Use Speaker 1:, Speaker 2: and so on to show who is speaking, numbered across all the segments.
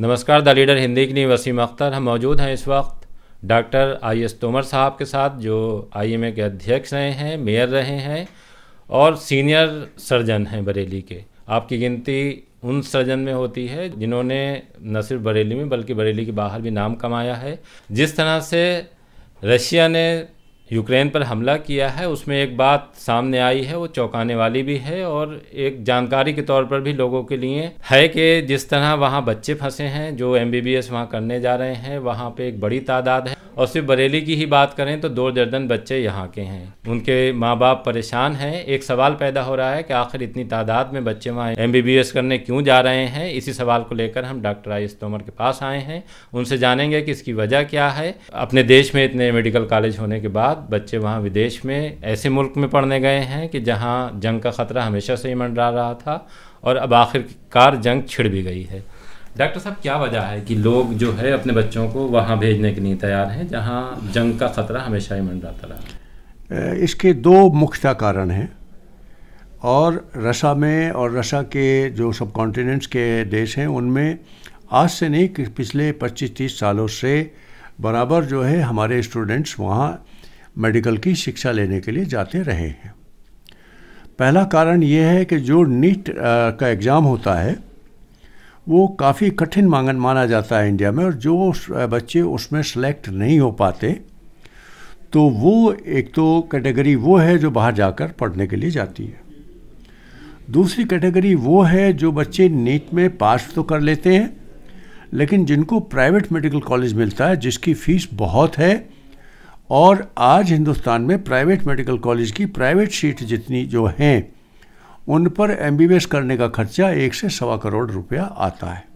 Speaker 1: नमस्कार the leader Hindi की वसीम अख्तर हम मौजूद हैं इस वक्त डॉक्टर आई एस तोमर साहब के साथ जो आई एम ए के अध्यक्ष रहे हैं मेयर रहे हैं और सीनियर सर्जन हैं बरेली के आपकी गिनती उन सर्जन में होती है जिन्होंने न सिर्फ बरेली में बल्कि बरेली के बाहर भी नाम कमाया है जिस तरह से रशिया ने यूक्रेन पर हमला किया है उसमें एक बात सामने आई है वो चौंकाने वाली भी है और एक जानकारी के तौर पर भी लोगों के लिए है कि जिस तरह वहाँ बच्चे फंसे हैं जो एम बी बी एस वहाँ करने जा रहे हैं वहाँ पे एक बड़ी तादाद है और सिर्फ बरेली की ही बात करें तो दो दर्जन बच्चे यहाँ के हैं उनके माँ बाप परेशान हैं एक सवाल पैदा हो रहा है कि आखिर इतनी तादाद में बच्चे वहाँ एम करने क्यों जा रहे हैं इसी सवाल को लेकर हम डॉक्टर आई एस तोमर के पास आए हैं उनसे जानेंगे कि इसकी वजह क्या है अपने देश में इतने मेडिकल कॉलेज होने के बाद बच्चे वहाँ विदेश में ऐसे मुल्क में पढ़ने गए हैं कि जहाँ जंग का ख़तरा हमेशा से ही मंडरा रहा था और अब आखिरकार जंग छिड़ भी गई है डॉक्टर साहब क्या वजह है कि लोग जो है अपने बच्चों को वहाँ भेजने के लिए तैयार हैं जहाँ जंग का ख़तरा हमेशा ही मंडराता
Speaker 2: रहा इसके दो मुख्यतः कारण हैं और रसा में और रसा के जो सब कॉन्टिनेंट्स के देश हैं उनमें आज से नहीं कि पिछले 25-30 सालों से बराबर जो है हमारे स्टूडेंट्स वहाँ मेडिकल की शिक्षा लेने के लिए जाते रहे हैं पहला कारण ये है कि जो नीट का एग्ज़ाम होता है वो काफ़ी कठिन मांगन माना जाता है इंडिया में और जो बच्चे उसमें सेलेक्ट नहीं हो पाते तो वो एक तो कैटेगरी वो है जो बाहर जाकर पढ़ने के लिए जाती है दूसरी कैटेगरी वो है जो बच्चे नीट में पास तो कर लेते हैं लेकिन जिनको प्राइवेट मेडिकल कॉलेज मिलता है जिसकी फ़ीस बहुत है और आज हिंदुस्तान में प्राइवेट मेडिकल कॉलेज की प्राइवेट सीट जितनी जो हैं उन पर एम करने का खर्चा एक से सवा करोड़ रुपया आता है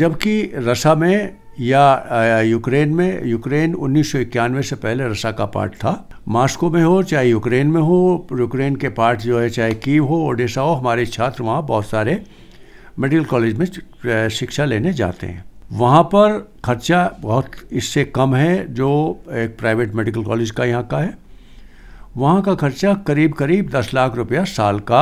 Speaker 2: जबकि रसा में या यूक्रेन में यूक्रेन उन्नीस से पहले रसा का पार्ट था मास्को में हो चाहे यूक्रेन में हो यूक्रेन के पार्ट जो है चाहे कीव हो ओडिशा हो हमारे छात्र वहाँ बहुत सारे मेडिकल कॉलेज में शिक्षा लेने जाते हैं वहाँ पर खर्चा बहुत इससे कम है जो एक प्राइवेट मेडिकल कॉलेज का यहाँ का है वहाँ का खर्चा करीब करीब दस लाख रुपया साल का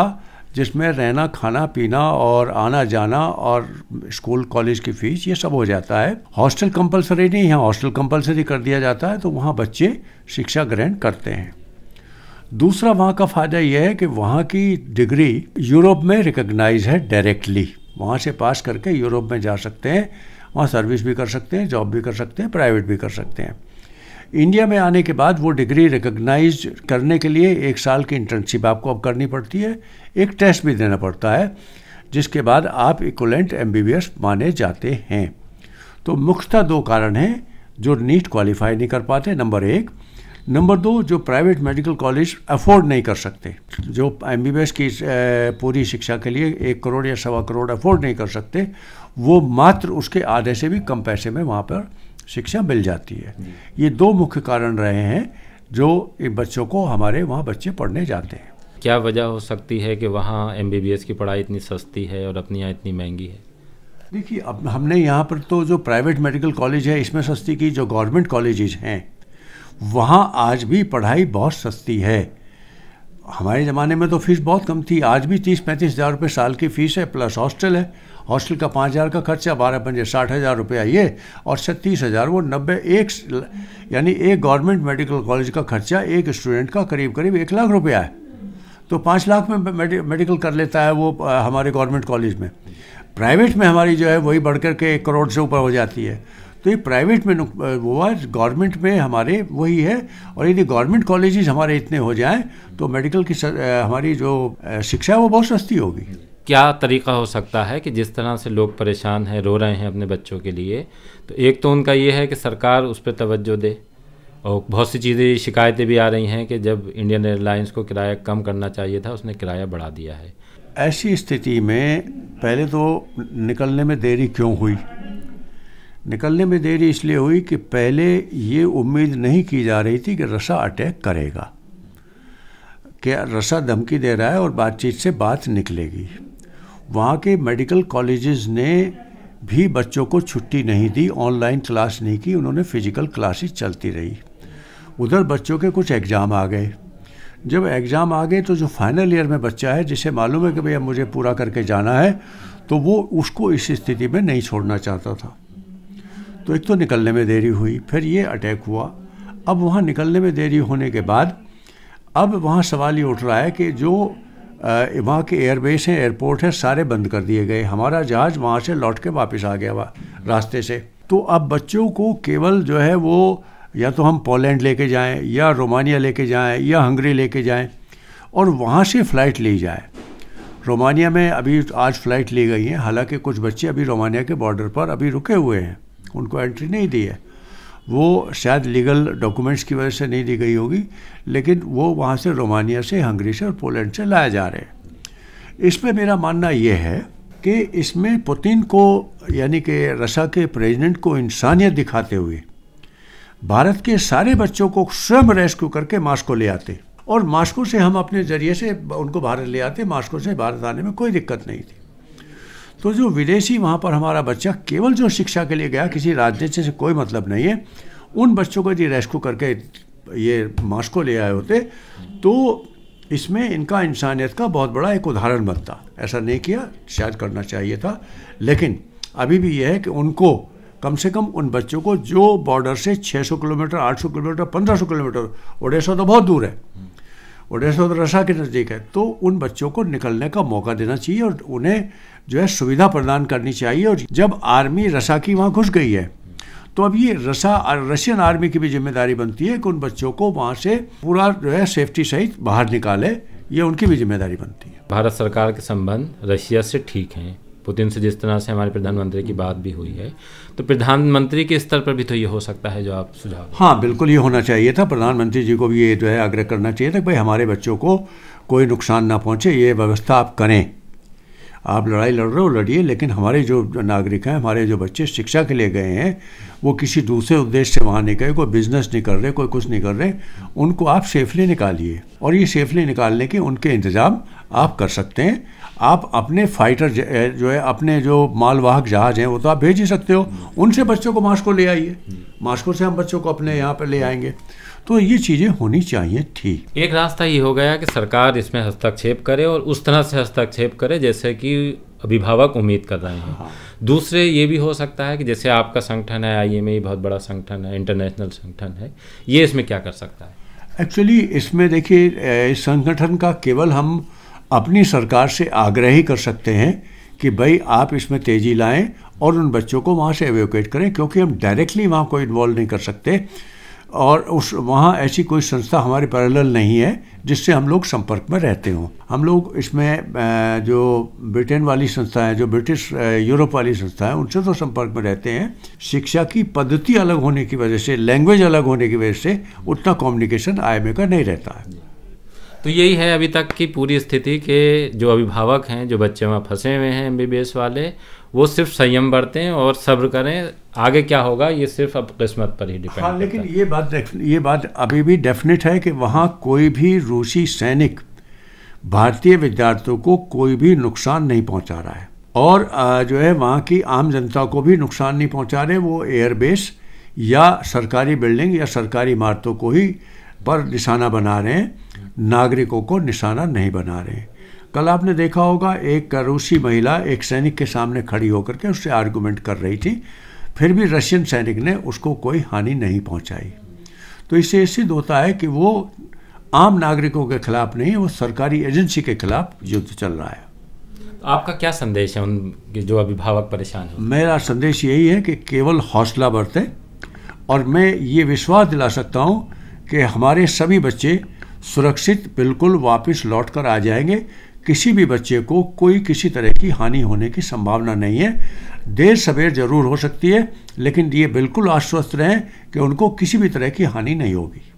Speaker 2: जिसमें रहना खाना पीना और आना जाना और स्कूल कॉलेज की फ़ीस ये सब हो जाता है हॉस्टल कंपलसरी नहीं है हॉस्टल कंपलसरी कर दिया जाता है तो वहाँ बच्चे शिक्षा ग्रहण करते हैं दूसरा वहाँ का फ़ायदा यह है कि वहाँ की डिग्री यूरोप में रिकग्नाइज है डायरेक्टली वहाँ से पास करके यूरोप में जा सकते हैं वहाँ सर्विस भी कर सकते हैं जॉब भी कर सकते हैं प्राइवेट भी कर सकते हैं इंडिया में आने के बाद वो डिग्री रिकग्नाइज करने के लिए एक साल की इंटर्नशिप आपको अब करनी पड़ती है एक टेस्ट भी देना पड़ता है जिसके बाद आप इक्वलेंट एम माने जाते हैं तो मुख्यतः दो कारण हैं जो नीट क्वालिफाई नहीं कर पाते नंबर एक नंबर दो जो प्राइवेट मेडिकल कॉलेज अफोर्ड नहीं कर सकते जो एम की पूरी शिक्षा के लिए एक करोड़ या सवा करोड़ अफोर्ड नहीं कर सकते वो मात्र उसके आधे से भी कम पैसे में वहाँ पर शिक्षा मिल जाती है ये दो मुख्य कारण रहे हैं जो इन बच्चों को हमारे वहाँ बच्चे पढ़ने जाते हैं
Speaker 1: क्या वजह हो सकती है कि वहाँ एम की पढ़ाई इतनी सस्ती है और अपनी यहाँ इतनी महंगी है
Speaker 2: देखिए अब हमने यहाँ पर तो जो प्राइवेट मेडिकल कॉलेज है इसमें सस्ती की जो गवर्नमेंट कॉलेजेस हैं वहाँ आज भी पढ़ाई बहुत सस्ती है हमारे ज़माने में तो फीस बहुत कम थी आज भी तीस पैंतीस हज़ार रुपये साल की फ़ीस है प्लस हॉस्टल है हॉस्टल का पाँच हज़ार का खर्चा बारह पंजे साठ हज़ार रुपया ये और छत्तीस हज़ार वो नब्बे एक यानी एक गवर्नमेंट मेडिकल कॉलेज का खर्चा एक स्टूडेंट का करीब करीब एक लाख रुपया है तो पाँच लाख में मेडिकल कर लेता है वो हमारे गवर्नमेंट कॉलेज में प्राइवेट में हमारी जो है वही बढ़ कर के एक करोड़ से ऊपर हो जाती है तो ये प्राइवेट में वो है गवर्नमेंट में हमारे वही है और यदि गवर्नमेंट कॉलेजेस हमारे इतने हो जाएं तो मेडिकल की हमारी जो शिक्षा है वो बहुत सस्ती होगी
Speaker 1: क्या तरीका हो सकता है कि जिस तरह से लोग परेशान हैं रो रहे हैं अपने बच्चों के लिए तो एक तो उनका ये है कि सरकार उस पर तवज्जो दे और बहुत सी चीज़ें शिकायतें भी आ रही हैं कि जब इंडियन एयरलाइंस को किराया कम करना चाहिए था उसने किराया बढ़ा दिया है
Speaker 2: ऐसी स्थिति में पहले तो निकलने में देरी क्यों हुई निकलने में देरी इसलिए हुई कि पहले ये उम्मीद नहीं की जा रही थी कि रसा अटैक करेगा क्या रसा धमकी दे रहा है और बातचीत से बात निकलेगी वहाँ के मेडिकल कॉलेजेस ने भी बच्चों को छुट्टी नहीं दी ऑनलाइन क्लास नहीं की उन्होंने फिजिकल क्लासेस चलती रही उधर बच्चों के कुछ एग्ज़ाम आ गए जब एग्ज़ाम आ गए तो जो फाइनल ईयर में बच्चा है जिसे मालूम है कि भैया मुझे पूरा करके जाना है तो वो उसको इस स्थिति में नहीं छोड़ना चाहता था तो एक तो निकलने में देरी हुई फिर ये अटैक हुआ अब वहाँ निकलने में देरी होने के बाद अब वहाँ सवाल ये उठ रहा है कि जो वहाँ के एयरबेस हैं एयरपोर्ट हैं सारे बंद कर दिए गए हमारा जहाज़ वहाँ से लौट के वापस आ गया वहाँ रास्ते से तो अब बच्चों को केवल जो है वो या तो हम पोलैंड लेके जाएं या रोमानिया लेके जाएं या हंगरी लेके जाएं और वहाँ से फ़्लाइट ली जाए रोमानिया में अभी आज फ़्लाइट ली गई है हालांकि कुछ बच्चे अभी रोमानिया के बॉर्डर पर अभी रुके हुए हैं उनको एंट्री नहीं दी है वो शायद लीगल डॉक्यूमेंट्स की वजह से नहीं दी गई होगी लेकिन वो वहाँ से रोमानिया से हंगरी से और पोलैंड से लाया जा रहे हैं इसमें मेरा मानना यह है कि इसमें पुतिन को यानी कि रसा के प्रेसिडेंट को इंसानियत दिखाते हुए भारत के सारे बच्चों को स्वयं रेस्क्यू करके मास्को ले आते और मास्को से हम अपने ज़रिए से उनको भारत ले आते मास्को से भारत आने में कोई दिक्कत नहीं थी तो जो विदेशी वहाँ पर हमारा बच्चा केवल जो शिक्षा के लिए गया किसी राजनीति से कोई मतलब नहीं है उन बच्चों को यदि रेस्क्यू करके ये मास्को ले आए होते तो इसमें इनका इंसानियत का बहुत बड़ा एक उदाहरण बनता ऐसा नहीं किया शायद करना चाहिए था लेकिन अभी भी यह है कि उनको कम से कम उन बच्चों को जो बॉर्डर से 600 किलोमीटर 800 किलोमीटर 1500 किलोमीटर ओडेसा तो बहुत दूर है और रसा के नज़दीक है तो उन बच्चों को निकलने का मौका देना चाहिए और उन्हें जो है सुविधा प्रदान करनी चाहिए और जब आर्मी रसा की वहाँ घुस गई है तो अब ये रसा रशियन आर्मी की भी जिम्मेदारी बनती
Speaker 1: है कि उन बच्चों को वहाँ से पूरा जो है सेफ्टी सहित बाहर निकाले ये उनकी भी जिम्मेदारी बनती है भारत सरकार के संबंध रशिया से ठीक हैं पुतिन से जिस तरह से हमारे प्रधानमंत्री की बात भी हुई है तो प्रधानमंत्री के स्तर पर भी तो ये हो सकता है जो आप सुझाव
Speaker 2: हाँ बिल्कुल ये होना चाहिए था प्रधानमंत्री जी को भी ये जो है आग्रह करना चाहिए था भाई हमारे बच्चों को कोई नुकसान ना पहुँचे ये व्यवस्था आप करें आप लड़ाई लड़ रहे हो लड़िए लेकिन हमारे जो नागरिक हैं हमारे जो बच्चे शिक्षा के लिए गए हैं वो किसी दूसरे उद्देश्य से वहाँ नहीं गए कोई बिजनेस नहीं कर रहे कोई कुछ नहीं कर रहे उनको आप सेफली निकालिए और ये सेफली निकालने के उनके इंतज़ाम आप कर सकते हैं आप अपने फाइटर जो है अपने जो मालवाहक जहाज़ हैं वो तो आप भेज ही सकते हो उनसे बच्चों को मास्को ले आइए मास्को से हम बच्चों को अपने यहाँ पर ले आएंगे तो ये चीज़ें होनी चाहिए
Speaker 1: थी एक रास्ता ये हो गया कि सरकार इसमें हस्तक्षेप करे और उस तरह से हस्तक्षेप करे जैसे कि अभिभावक उम्मीद कर रहे हैं हाँ। दूसरे ये भी हो सकता है कि जैसे आपका संगठन है आई एम बहुत बड़ा संगठन है इंटरनेशनल संगठन है ये इसमें क्या कर सकता है
Speaker 2: एक्चुअली इसमें देखिए इस संगठन का केवल हम अपनी सरकार से आग्रह ही कर सकते हैं कि भाई आप इसमें तेज़ी लाएं और उन बच्चों को वहाँ से एवोकेट करें क्योंकि हम डायरेक्टली वहाँ को इन्वॉल्व नहीं कर सकते और उस वहाँ ऐसी कोई संस्था हमारे पैरेलल नहीं है जिससे हम लोग संपर्क में रहते हों हम लोग इसमें जो ब्रिटेन वाली संस्था है जो ब्रिटिश यूरोप वाली संस्था है उनसे तो संपर्क में रहते हैं शिक्षा की पद्धति अलग होने की वजह से लैंग्वेज अलग होने की वजह से उतना कम्युनिकेशन आई का नहीं रहता है
Speaker 1: तो यही है अभी तक की पूरी स्थिति के जो अभिभावक हैं जो बच्चे वहाँ फंसे हुए हैं एम वाले वो सिर्फ संयम बरतें और सब्र करें आगे क्या होगा ये सिर्फ अब किस्मत पर ही डिपेंड
Speaker 2: हाँ लेकिन ये बात ये बात अभी भी डेफिनेट है कि वहाँ कोई भी रूसी सैनिक भारतीय विद्यार्थियों को कोई भी नुकसान नहीं पहुँचा रहा है और जो है वहाँ की आम जनता को भी नुकसान नहीं पहुँचा रहे वो एयरबेस या सरकारी बिल्डिंग या सरकारी इमारतों को ही पर निशाना बना रहे हैं नागरिकों को निशाना नहीं बना रहे हैं कल आपने देखा होगा एक रूसी महिला एक सैनिक के सामने खड़ी होकर के उससे आर्गूमेंट कर रही थी फिर भी रशियन सैनिक ने उसको कोई हानि नहीं पहुंचाई तो इससे ये सिद्ध होता है कि वो आम नागरिकों के खिलाफ नहीं वो सरकारी एजेंसी के खिलाफ युद्ध चल रहा है
Speaker 1: आपका क्या संदेश है उन जो अभिभावक परेशान हैं
Speaker 2: मेरा संदेश यही है कि केवल हौसला बरतें और मैं ये विश्वास दिला सकता हूँ कि हमारे सभी बच्चे सुरक्षित बिल्कुल वापस लौट कर आ जाएंगे किसी भी बच्चे को कोई किसी तरह की हानि होने की संभावना नहीं है देर सवेर जरूर हो सकती है लेकिन ये बिल्कुल आश्वस्त रहें कि उनको किसी भी तरह की हानि नहीं होगी